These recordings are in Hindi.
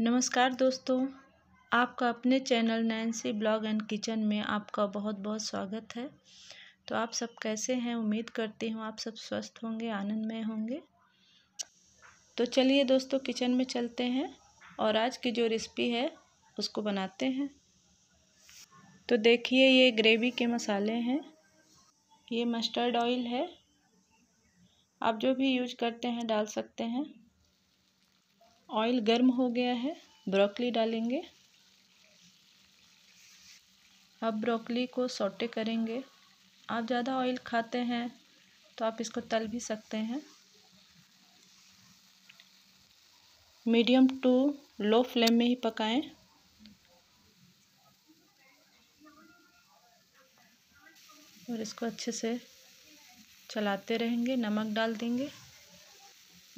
नमस्कार दोस्तों आपका अपने channel Nancy blog and kitchen में आपका बहुत बहुत स्वागत है तो आप सब कैसे हैं उम्मीद करती हूँ आप सब स्वस्थ होंगे आनंदमय होंगे तो चलिए दोस्तों किचन में चलते हैं और आज की जो रेसिपी है उसको बनाते हैं तो देखिए ये ग्रेवी के मसाले हैं ये मस्टर्ड ऑयल है आप जो भी यूज करते हैं डाल सकते हैं ऑयल गर्म हो गया है ब्रोकली डालेंगे अब ब्रोकली को सोटे करेंगे आप ज़्यादा ऑयल खाते हैं तो आप इसको तल भी सकते हैं मीडियम टू लो फ्लेम में ही पकाएं और इसको अच्छे से चलाते रहेंगे नमक डाल देंगे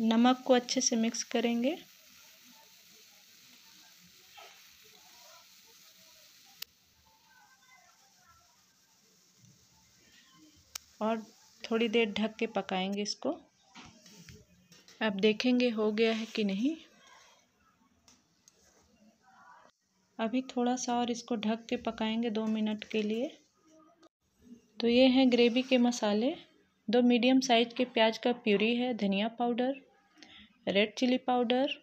नमक को अच्छे से मिक्स करेंगे और थोड़ी देर ढक के पकाएंगे इसको अब देखेंगे हो गया है कि नहीं अभी थोड़ा सा और इसको ढक के पकाएंगे दो मिनट के लिए तो ये हैं ग्रेवी के मसाले दो मीडियम साइज के प्याज का प्यूरी है धनिया पाउडर रेड चिली पाउडर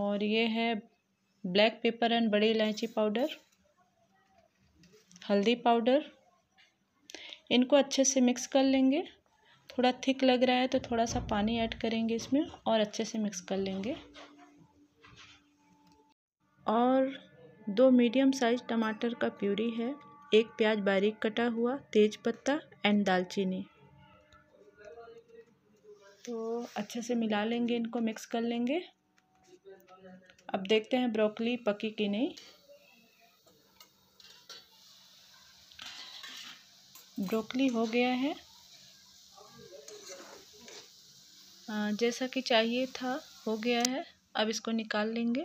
और ये है ब्लैक पेपर एंड बड़ी इलायची पाउडर हल्दी पाउडर इनको अच्छे से मिक्स कर लेंगे थोड़ा थिक लग रहा है तो थोड़ा सा पानी ऐड करेंगे इसमें और अच्छे से मिक्स कर लेंगे और दो मीडियम साइज टमाटर का प्यूरी है एक प्याज बारीक कटा हुआ तेज पत्ता एंड दालचीनी तो अच्छे से मिला लेंगे इनको मिक्स कर लेंगे अब देखते हैं ब्रोकली पकी कि नहीं ब्रोकली हो गया है जैसा कि चाहिए था हो गया है अब इसको निकाल लेंगे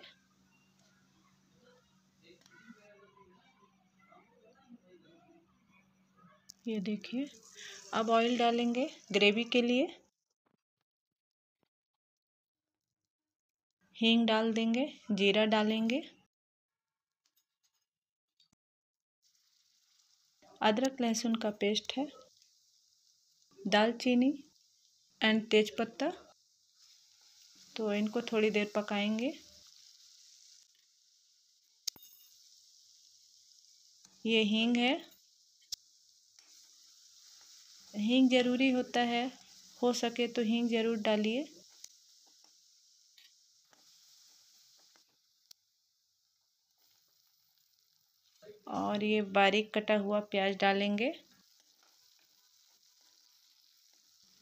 ये देखिए अब ऑयल डालेंगे ग्रेवी के लिए हींग डाल देंगे जीरा डालेंगे अदरक लहसुन का पेस्ट है दालचीनी एंड तेज़पत्ता तो इनको थोड़ी देर पकाएंगे ये हींग है हींग ज़रूरी होता है हो सके तो हींग ज़रूर डालिए और ये बारीक कटा हुआ प्याज डालेंगे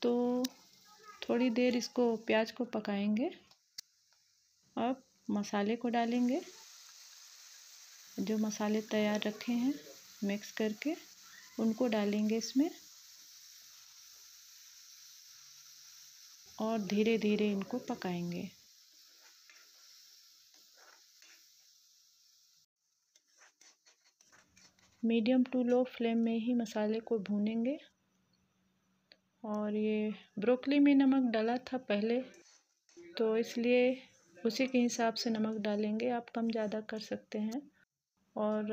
तो थोड़ी देर इसको प्याज को पकाएंगे अब मसाले को डालेंगे जो मसाले तैयार रखे हैं मिक्स करके उनको डालेंगे इसमें और धीरे धीरे इनको पकाएंगे मीडियम टू लो फ्लेम में ही मसाले को भूनेंगे और ये ब्रोकली में नमक डाला था पहले तो इसलिए उसी के हिसाब से नमक डालेंगे आप कम ज़्यादा कर सकते हैं और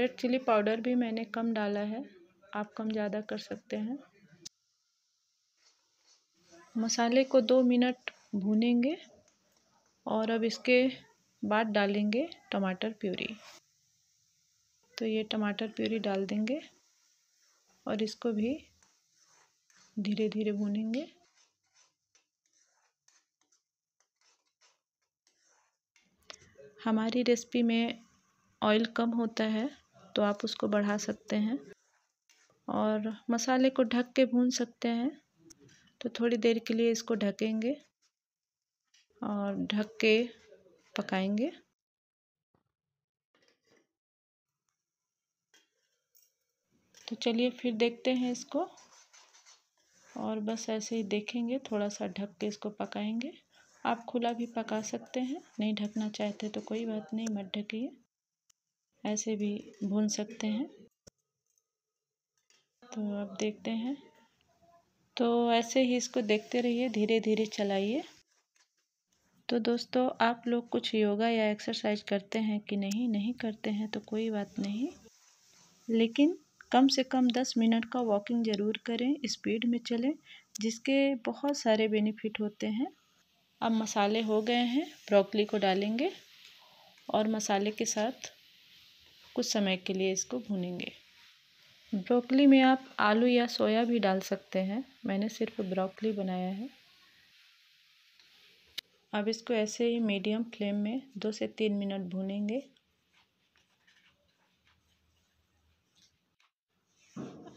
रेड चिली पाउडर भी मैंने कम डाला है आप कम ज़्यादा कर सकते हैं मसाले को दो मिनट भूनेंगे और अब इसके बाद डालेंगे टमाटर प्यूरी तो ये टमाटर प्यूरी डाल देंगे और इसको भी धीरे धीरे भूनेंगे हमारी रेसिपी में ऑयल कम होता है तो आप उसको बढ़ा सकते हैं और मसाले को ढक के भून सकते हैं तो थोड़ी देर के लिए इसको ढकेंगे और ढक के पकाएंगे तो चलिए फिर देखते हैं इसको और बस ऐसे ही देखेंगे थोड़ा सा ढक के इसको पकाएंगे आप खुला भी पका सकते हैं नहीं ढकना चाहते तो कोई बात नहीं मत ढकिए ऐसे भी भून सकते हैं तो अब देखते हैं तो ऐसे ही इसको देखते रहिए धीरे धीरे चलाइए तो दोस्तों आप लोग कुछ योगा या एक्सरसाइज करते हैं कि नहीं नहीं करते हैं तो कोई बात नहीं लेकिन कम से कम दस मिनट का वॉकिंग ज़रूर करें स्पीड में चलें जिसके बहुत सारे बेनिफिट होते हैं अब मसाले हो गए हैं ब्रोकली को डालेंगे और मसाले के साथ कुछ समय के लिए इसको भूनेंगे ब्रोकली में आप आलू या सोया भी डाल सकते हैं मैंने सिर्फ ब्रोकली बनाया है अब इसको ऐसे ही मीडियम फ्लेम में दो से तीन मिनट भूनेंगे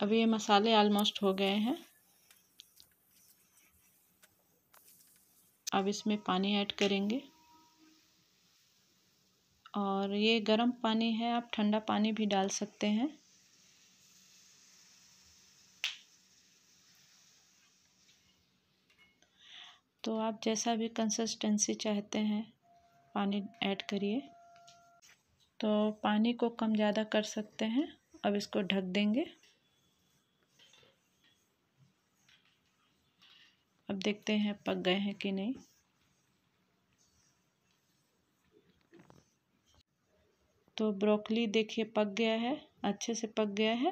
अब ये मसाले ऑलमोस्ट हो गए हैं अब इसमें पानी ऐड करेंगे और ये गरम पानी है आप ठंडा पानी भी डाल सकते हैं तो आप जैसा भी कंसिस्टेंसी चाहते हैं पानी ऐड करिए तो पानी को कम ज़्यादा कर सकते हैं अब इसको ढक देंगे अब देखते हैं पक गए हैं कि नहीं तो ब्रोकली देखिए पक गया है अच्छे से पक गया है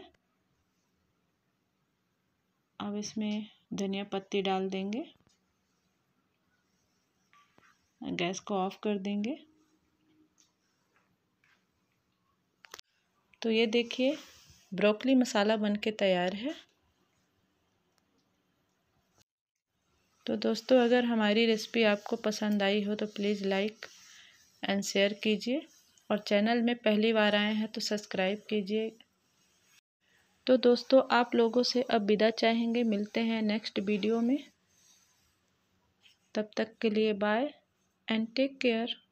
अब इसमें धनिया पत्ती डाल देंगे गैस को ऑफ कर देंगे तो ये देखिए ब्रोकली मसाला बन के तैयार है तो दोस्तों अगर हमारी रेसिपी आपको पसंद आई हो तो प्लीज़ लाइक एंड शेयर कीजिए और चैनल में पहली बार आए हैं तो सब्सक्राइब कीजिए तो दोस्तों आप लोगों से अब विदा चाहेंगे मिलते हैं नेक्स्ट वीडियो में तब तक के लिए बाय एंड टेक केयर